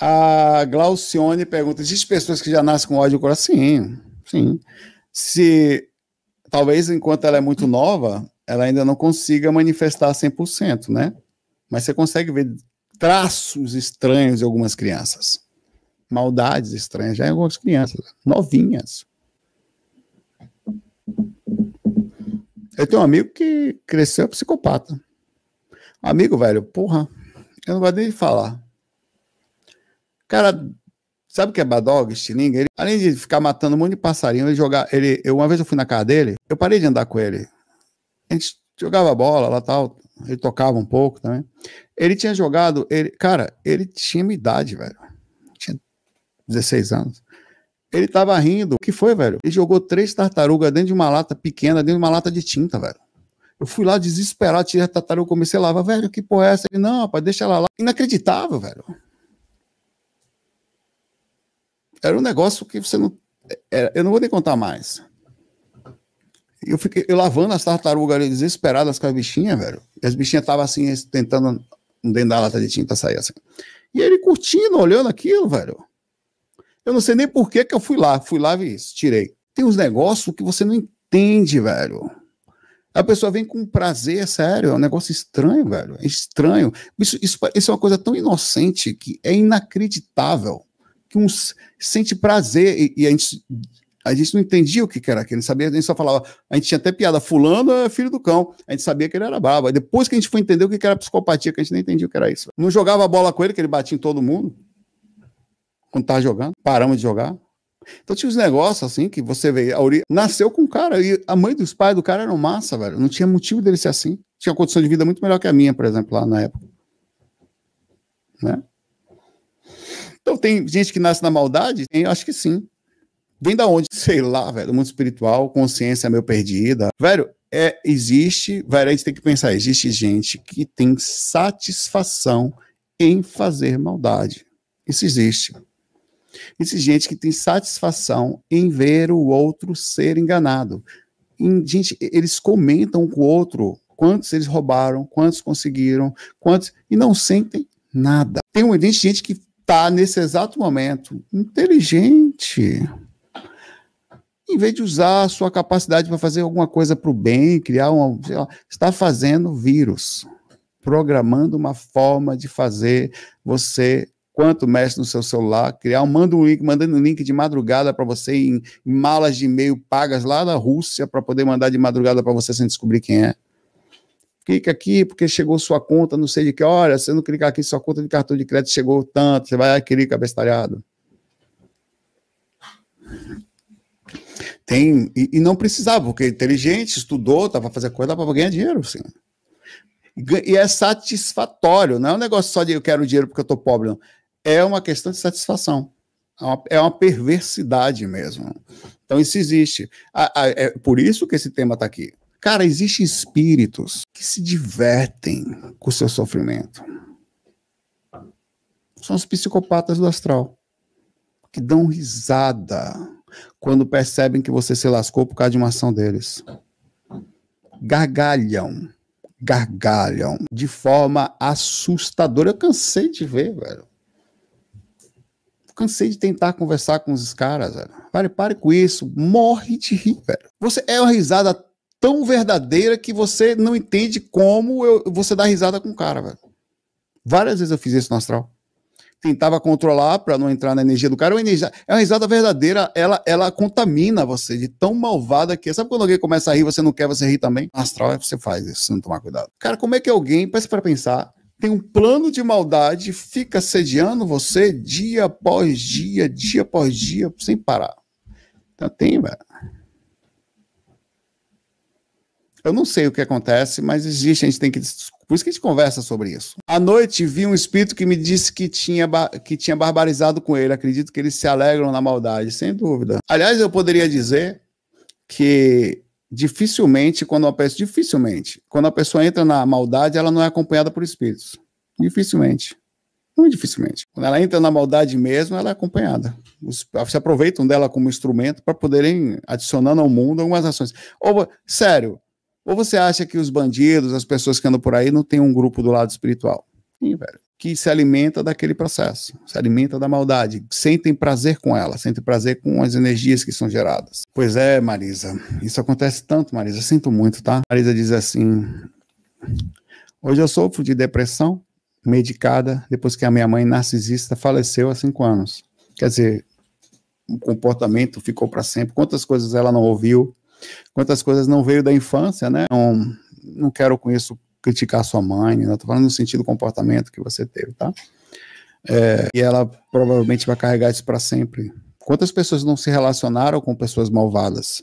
A Glaucione pergunta: existem pessoas que já nascem com ódio no coração? Sim, sim. Se talvez enquanto ela é muito nova, ela ainda não consiga manifestar 100%, né? Mas você consegue ver traços estranhos em algumas crianças. Maldades estranhas já em algumas crianças, novinhas. Eu tenho um amigo que cresceu psicopata. Um amigo, velho, porra, eu não gosto nem de falar cara, sabe o que é Badog, estilingue? Ele, além de ficar matando um monte de passarinho, ele jogar, ele, eu, uma vez eu fui na casa dele, eu parei de andar com ele. A gente jogava bola lá tal, ele tocava um pouco também. Ele tinha jogado, ele, cara, ele tinha minha idade, velho. Tinha 16 anos. Ele tava rindo. O que foi, velho? Ele jogou três tartarugas dentro de uma lata pequena, dentro de uma lata de tinta, velho. Eu fui lá desesperado, tirei a tartaruga, comecei a lavar, velho, que porra é essa? Ele, não, rapaz, deixa ela lá. Inacreditável, velho. Era um negócio que você não. Era, eu não vou nem contar mais. Eu fiquei eu lavando as tartarugas ali, desesperadas com as bichinhas, velho. E as bichinhas estavam assim, tentando dentro da lata de tinta sair assim. E ele curtindo, olhando aquilo, velho. Eu não sei nem por que, que eu fui lá. Fui lá e tirei. Tem uns negócios que você não entende, velho. A pessoa vem com prazer, sério, é um negócio estranho, velho. É estranho. Isso, isso, isso é uma coisa tão inocente que é inacreditável que uns sente prazer, e, e a gente a gente não entendia o que era aquilo, a gente sabia, a gente só falava, a gente tinha até piada, fulano é filho do cão, a gente sabia que ele era brabo, aí depois que a gente foi entender o que era psicopatia, que a gente nem entendia o que era isso. Não jogava bola com ele, que ele batia em todo mundo, quando tava jogando, paramos de jogar. Então tinha uns negócios assim, que você vê, a Uri nasceu com o cara, e a mãe dos pais do cara era massa, velho, não tinha motivo dele ser assim, tinha condição de vida muito melhor que a minha, por exemplo, lá na época. Né? tem gente que nasce na maldade? Tem, acho que sim. Vem da onde? Sei lá, velho. Mundo espiritual, consciência meio perdida. Velho, é, existe, velho, a gente tem que pensar, existe gente que tem satisfação em fazer maldade. Isso existe. Existe gente que tem satisfação em ver o outro ser enganado. E, gente, eles comentam com o outro quantos eles roubaram, quantos conseguiram, quantos. e não sentem nada. Tem um monte de gente que está, nesse exato momento, inteligente. Em vez de usar a sua capacidade para fazer alguma coisa para o bem, criar uma. Lá, está fazendo vírus, programando uma forma de fazer você quanto mexe no seu celular, criar, um, manda um link, mandando um link de madrugada para você em, em, malas de e-mail pagas lá da Rússia para poder mandar de madrugada para você sem descobrir quem é clica aqui porque chegou sua conta, não sei de que, hora você não clicar aqui, sua conta de cartão de crédito chegou tanto, você vai, aquele cabestalhado. Tem, e, e, não precisava, porque inteligente, estudou, estava fazendo coisa, para ganhar dinheiro, assim E, é satisfatório, não é um negócio só de eu quero dinheiro porque eu tô pobre, não. É uma questão de satisfação. É uma, é uma perversidade mesmo. Então, isso existe. A, a, é por isso que esse tema está aqui. Cara, existem espíritos que se divertem com o seu sofrimento. São os psicopatas do astral, que dão risada quando percebem que você se lascou por causa de uma ação deles. Gargalham, gargalham de forma assustadora. Eu cansei de ver, velho. Cansei de tentar conversar com os caras, velho. Pare, pare com isso. Morre de rir, velho. Você é uma risada tão verdadeira que você não entende como eu, você dá risada com o cara, velho. Várias vezes eu fiz isso no astral. Tentava controlar para não entrar na energia do cara. É, é uma risada verdadeira, ela, ela contamina você de tão malvada que. É. Sabe quando alguém começa a rir, você não quer, você rir também? astral, você faz isso, se não tomar cuidado. Cara, como é que alguém, peça para pensar, tem um plano de maldade, fica sediando você dia após dia, dia após dia, sem parar. Então tem, velho. Eu não sei o que acontece, mas existe, a gente tem que. Por isso que a gente conversa sobre isso. À noite vi um espírito que me disse que tinha, que tinha barbarizado com ele. Acredito que eles se alegram na maldade, sem dúvida. Aliás, eu poderia dizer que dificilmente, quando uma pessoa. Dificilmente, quando a pessoa entra na maldade, ela não é acompanhada por espíritos. Dificilmente. Muito é dificilmente. Quando ela entra na maldade mesmo, ela é acompanhada. Os, se aproveitam dela como instrumento para poderem adicionando ao mundo algumas ações. Ou, sério, ou você acha que os bandidos, as pessoas que andam por aí, não tem um grupo do lado espiritual? Sim, velho. Que se alimenta daquele processo, se alimenta da maldade, sentem prazer com ela, sentem prazer com as energias que são geradas. Pois é, Marisa, isso acontece tanto, Marisa, sinto muito, tá? Marisa diz assim: Hoje eu sofro de depressão, medicada, depois que a minha mãe narcisista faleceu há cinco anos. Quer dizer, o comportamento ficou para sempre. Quantas coisas ela não ouviu, Quantas coisas não veio da infância, né? Não, não quero com isso criticar sua mãe, não né? estou falando no sentido do comportamento que você teve, tá? É, e ela provavelmente vai carregar isso para sempre. Quantas pessoas não se relacionaram com pessoas malvadas,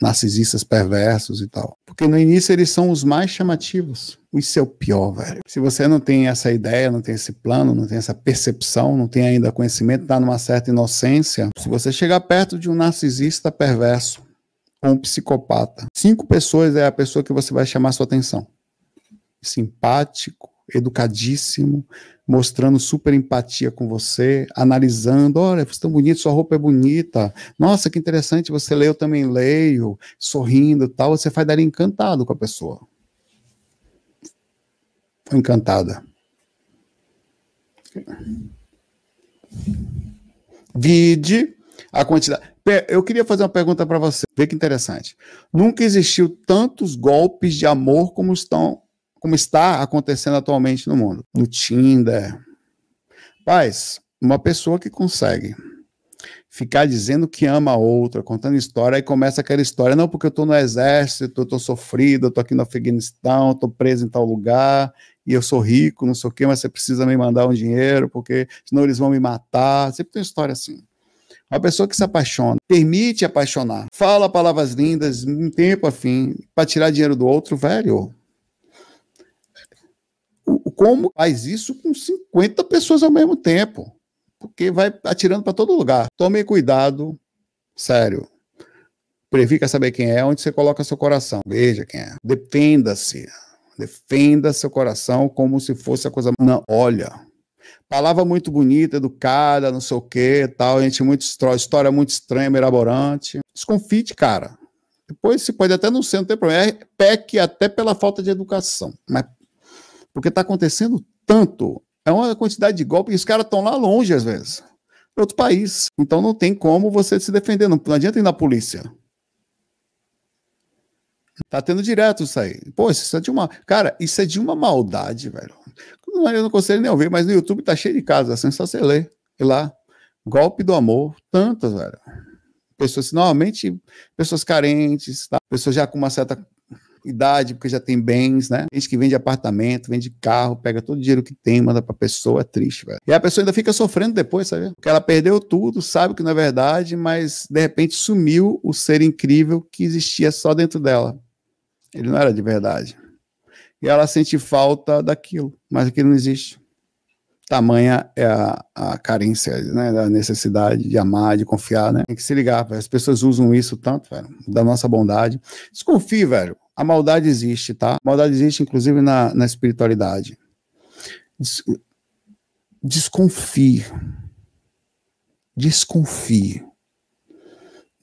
narcisistas perversos e tal? Porque no início eles são os mais chamativos. Isso é o pior, velho. Se você não tem essa ideia, não tem esse plano, não tem essa percepção, não tem ainda conhecimento, está numa certa inocência, se você chegar perto de um narcisista perverso, com um psicopata. Cinco pessoas é a pessoa que você vai chamar sua atenção. Simpático, educadíssimo, mostrando super empatia com você, analisando, olha, você é tão bonito, sua roupa é bonita, nossa, que interessante, você leu, também leio, sorrindo tal, você vai dar encantado com a pessoa. Encantada. Vide a quantidade. Eu queria fazer uma pergunta para você, vê que interessante. Nunca existiu tantos golpes de amor como estão, como está acontecendo atualmente no mundo. No Tinder. Paz, uma pessoa que consegue ficar dizendo que ama a outra, contando história, e começa aquela história, não, porque eu estou no exército, eu estou sofrido, eu estou aqui no Afeganistão, estou preso em tal lugar, e eu sou rico, não sei o quê, mas você precisa me mandar um dinheiro, porque senão eles vão me matar. Sempre tem uma história assim. Uma pessoa que se apaixona, permite apaixonar, fala palavras lindas, um tempo afim, para tirar dinheiro do outro, velho. Como faz isso com 50 pessoas ao mesmo tempo? Porque vai atirando para todo lugar. Tome cuidado, sério. Prefira saber quem é, onde você coloca seu coração. Veja quem é. Defenda-se. Defenda seu coração como se fosse a coisa. Não, olha Palavra muito bonita, educada, não sei o quê, tal. Gente muito história muito estranha, elaborante. Desconfite, cara. Depois se pode até não ser, não tem problema. É PEC até pela falta de educação. Mas porque está acontecendo tanto. É uma quantidade de golpes. e os caras estão lá longe, às vezes. Em outro país. Então não tem como você se defender. Não, não adianta ir na polícia. Tá tendo direto isso aí. Pô, isso é de uma. Cara, isso é de uma maldade, velho. Não, eu não consigo nem ouvir, mas no YouTube tá cheio de casos, assim, só você ler. E lá, golpe do amor, tantas, velho. Pessoas, assim, normalmente, pessoas carentes, tá? pessoas já com uma certa idade, porque já tem bens, né? Gente que vende apartamento, vende carro, pega todo o dinheiro que tem, manda pra pessoa, é triste, velho. E a pessoa ainda fica sofrendo depois, sabe? Porque ela perdeu tudo, sabe que não é verdade, mas de repente sumiu o ser incrível que existia só dentro dela. Ele não era de verdade e ela sente falta daquilo, mas aquilo não existe. Tamanha é a, a carência, né, da necessidade de amar, de confiar, né? Tem que se ligar, as pessoas usam isso tanto, velho, da nossa bondade. Desconfie, velho, a maldade existe, tá? A maldade existe, inclusive, na, na espiritualidade. Des, desconfie. Desconfie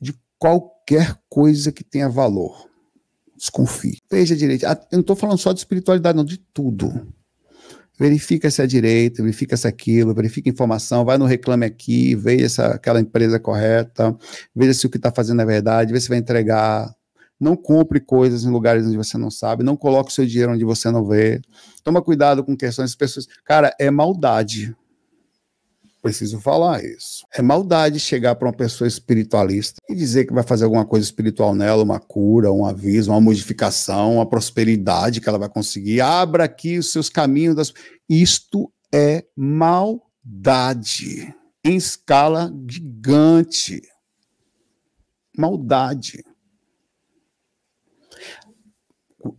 de qualquer coisa que tenha valor desconfie. Veja direito. Ah, eu não estou falando só de espiritualidade, não, de tudo. Verifica se é direito, verifica se é aquilo, verifica informação, vai no reclame aqui, veja se aquela empresa é correta, veja se o que está fazendo é verdade, veja se vai entregar. Não compre coisas em lugares onde você não sabe, não coloque o seu dinheiro onde você não vê. Toma cuidado com questões pessoas. Cara, é maldade preciso falar isso. É maldade chegar para uma pessoa espiritualista e dizer que vai fazer alguma coisa espiritual nela, uma cura, um aviso, uma modificação, uma prosperidade que ela vai conseguir. Abra aqui os seus caminhos. Das... Isto é maldade em escala gigante. Maldade.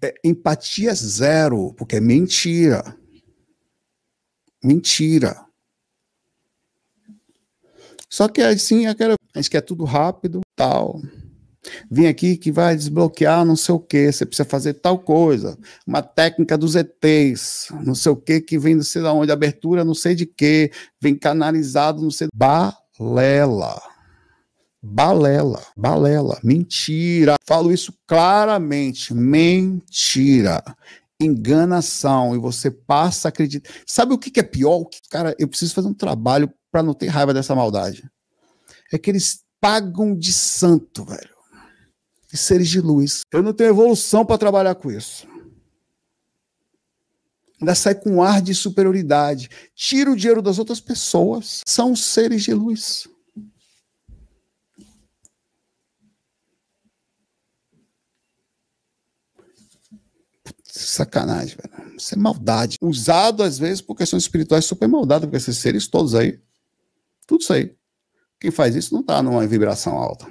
É, empatia zero, porque é mentira. Mentira. Só que assim, a gente quer tudo rápido, tal. Vem aqui que vai desbloquear não sei o que, você precisa fazer tal coisa. Uma técnica dos ETs, não sei o que, que vem não sei de onde, abertura não sei de que, vem canalizado não sei... Balela. Balela, balela, mentira. Falo isso claramente, mentira enganação e você passa a acreditar. Sabe o que, que é pior? Que, cara, eu preciso fazer um trabalho para não ter raiva dessa maldade. É que eles pagam de santo, velho. seres de luz. Eu não tenho evolução para trabalhar com isso. Ainda sai com um ar de superioridade. Tira o dinheiro das outras pessoas. São seres de luz. Sacanagem, velho. Isso é maldade. Usado, às vezes, por questões espirituais, super maldade, porque esses seres todos aí. Tudo isso aí. Quem faz isso não tá numa vibração alta.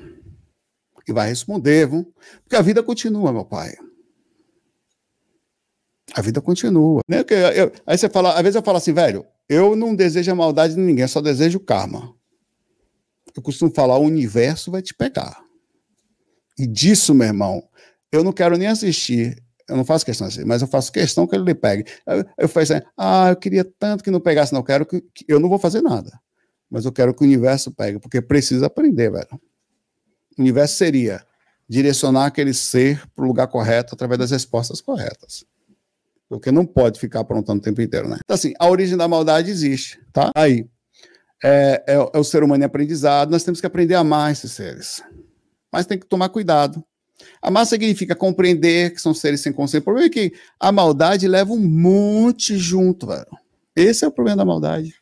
E vai responder, vão. Porque a vida continua, meu pai. A vida continua. Né? Eu, eu, aí você fala, às vezes eu falo assim, velho, eu não desejo a maldade de ninguém, eu só desejo karma. Eu costumo falar, o universo vai te pegar. E disso, meu irmão, eu não quero nem assistir. Eu não faço questão assim, mas eu faço questão que ele lhe pegue. Eu, eu faço assim, ah, eu queria tanto que não pegasse, não quero que, que, eu não vou fazer nada. Mas eu quero que o universo pegue, porque precisa aprender, velho. O universo seria direcionar aquele ser para o lugar correto através das respostas corretas. Porque não pode ficar aprontando o tempo inteiro, né? Então, assim, a origem da maldade existe, tá? Aí. É, é, é o ser humano em aprendizado, nós temos que aprender a amar esses seres. Mas tem que tomar cuidado, Amar significa compreender que são seres sem consciência. O problema é que a maldade leva um monte junto, velho. Esse é o problema da maldade.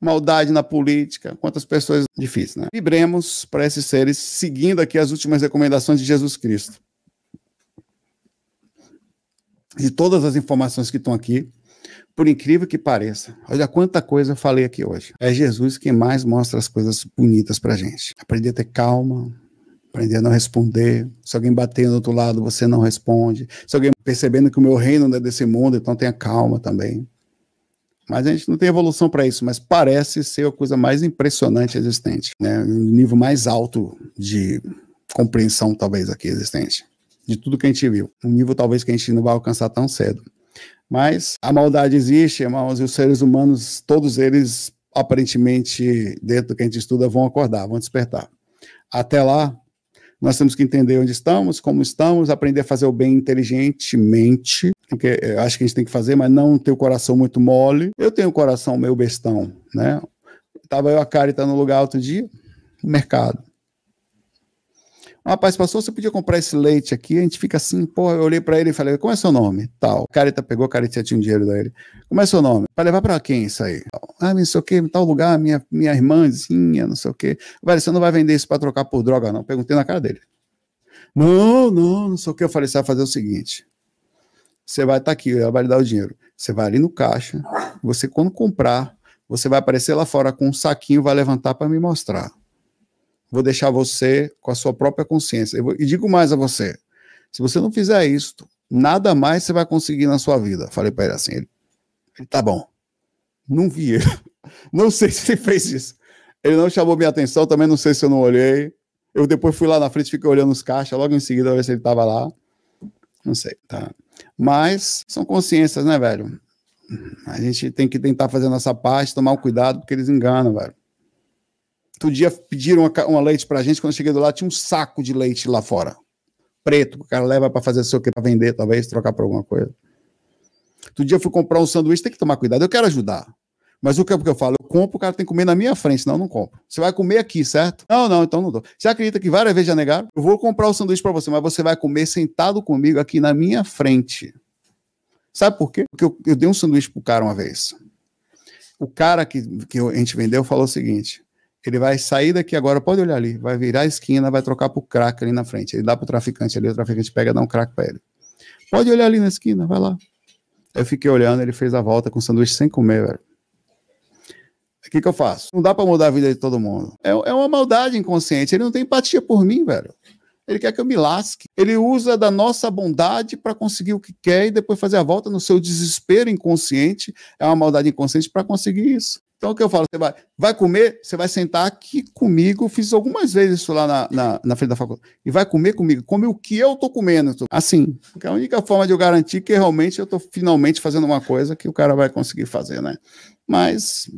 Maldade na política, quantas pessoas. Difícil, né? Vibremos para esses seres, seguindo aqui as últimas recomendações de Jesus Cristo. De todas as informações que estão aqui, por incrível que pareça, olha quanta coisa eu falei aqui hoje. É Jesus quem mais mostra as coisas bonitas para gente. Aprender a ter calma, aprender a não responder. Se alguém batendo do outro lado, você não responde. Se alguém percebendo que o meu reino não é desse mundo, então tenha calma também. Mas a gente não tem evolução para isso, mas parece ser a coisa mais impressionante existente, né? Um nível mais alto de compreensão talvez aqui existente de tudo que a gente viu. Um nível talvez que a gente não vai alcançar tão cedo. Mas a maldade existe, irmãos, e os seres humanos, todos eles aparentemente dentro do que a gente estuda vão acordar, vão despertar. Até lá, nós temos que entender onde estamos, como estamos, aprender a fazer o bem inteligentemente, porque eh, acho que a gente tem que fazer, mas não ter o coração muito mole. Eu tenho o coração meio bestão, né? Tava eu a Carita tá no lugar outro dia, no mercado. Ah, rapaz, passou, você podia comprar esse leite aqui? A gente fica assim, pô, eu olhei para ele e falei, como é seu nome? Tal. O careta tá, pegou, o careta tinha um dinheiro dele. Como é seu nome? Para levar para quem isso aí? Ah, não sei o que, tal lugar, minha, minha irmãzinha, não sei o que. Velho, você não vai vender isso para trocar por droga, não. Perguntei na cara dele. Não, não, não sei o que. Eu falei, você vai fazer o seguinte. Você vai estar tá aqui, ela vai lhe dar o dinheiro. Você vai ali no caixa, você quando comprar, você vai aparecer lá fora com um saquinho, vai levantar para me mostrar. Vou deixar você com a sua própria consciência. e digo mais a você: se você não fizer isso, nada mais você vai conseguir na sua vida. Falei para ele assim: ele, ele, tá bom. Não vi ele. Não sei se ele fez isso. Ele não chamou minha atenção, também não sei se eu não olhei. Eu depois fui lá na frente, fiquei olhando os caixas, logo em seguida, ver se ele tava lá. Não sei, tá? Mas são consciências, né, velho? A gente tem que tentar fazer a nossa parte, tomar o cuidado, porque eles enganam, velho. Outro dia pediram uma, uma leite pra gente, quando eu cheguei do lado tinha um saco de leite lá fora. Preto, o cara leva para fazer o seu que, pra vender, talvez, trocar por alguma coisa. Outro dia eu fui comprar um sanduíche, tem que tomar cuidado, eu quero ajudar. Mas o que é porque eu falo? Eu compro, o cara tem que comer na minha frente, senão eu não compro. Você vai comer aqui, certo? Não, não, então não dou. Você acredita que várias vezes já negaram? Eu vou comprar o sanduíche para você, mas você vai comer sentado comigo aqui na minha frente. Sabe por quê? Porque eu, eu dei um sanduíche pro cara uma vez. O cara que, que a gente vendeu falou o seguinte: ele vai sair daqui agora, pode olhar ali, vai virar a esquina, vai trocar pro crack ali na frente. Ele dá pro traficante ali, o traficante pega e dá um crack para ele. Pode olhar ali na esquina, vai lá. Eu fiquei olhando, ele fez a volta com o sanduíche sem comer, velho. O que, que eu faço? Não dá para mudar a vida de todo mundo. É, é uma maldade inconsciente. Ele não tem empatia por mim, velho ele quer que eu me lasque. Ele usa da nossa bondade para conseguir o que quer e depois fazer a volta no seu desespero inconsciente. É uma maldade inconsciente para conseguir isso. Então, o que eu falo? Você vai, vai comer, você vai sentar aqui comigo. Fiz algumas vezes isso lá na, na, na frente da faculdade. E vai comer comigo. Come o que eu estou comendo. Assim, é a única forma de eu garantir que realmente eu estou finalmente fazendo uma coisa que o cara vai conseguir fazer, né? Mas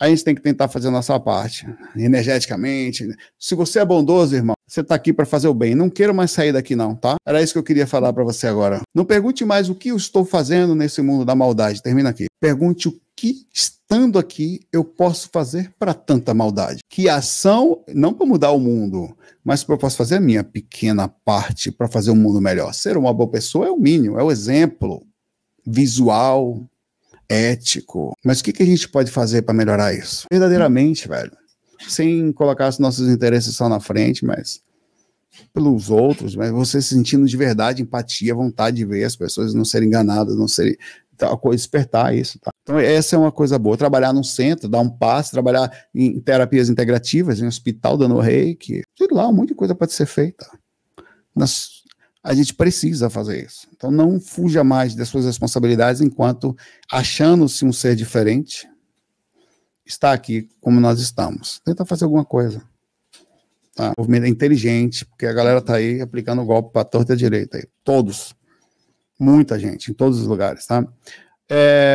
a gente tem que tentar fazer a nossa parte, energeticamente. Né? Se você é bondoso, irmão, você está aqui para fazer o bem. Não quero mais sair daqui, não, tá? Era isso que eu queria falar para você agora. Não pergunte mais o que eu estou fazendo nesse mundo da maldade. Termina aqui. Pergunte o que, estando aqui, eu posso fazer para tanta maldade. Que ação, não para mudar o mundo, mas para eu posso fazer a minha pequena parte para fazer o um mundo melhor. Ser uma boa pessoa é o mínimo, é o exemplo visual, ético. Mas o que, que a gente pode fazer para melhorar isso? Verdadeiramente, velho sem colocar os nossos interesses só na frente, mas pelos outros, mas você sentindo de verdade empatia, vontade de ver as pessoas não serem enganadas, não serem tal tá, coisa, despertar isso, tá? Então essa é uma coisa boa, trabalhar num centro, dar um passo, trabalhar em terapias integrativas, em um hospital dando reiki, sei lá, um monte de coisa pode ser feita. Mas a gente precisa fazer isso. Então não fuja mais das suas responsabilidades enquanto achando-se um ser diferente, estar aqui como nós estamos. Tentar fazer alguma coisa. Tá? O movimento é inteligente, porque a galera tá aí aplicando o golpe para a torta e a direita. Aí. Todos. Muita gente, em todos os lugares, tá? É...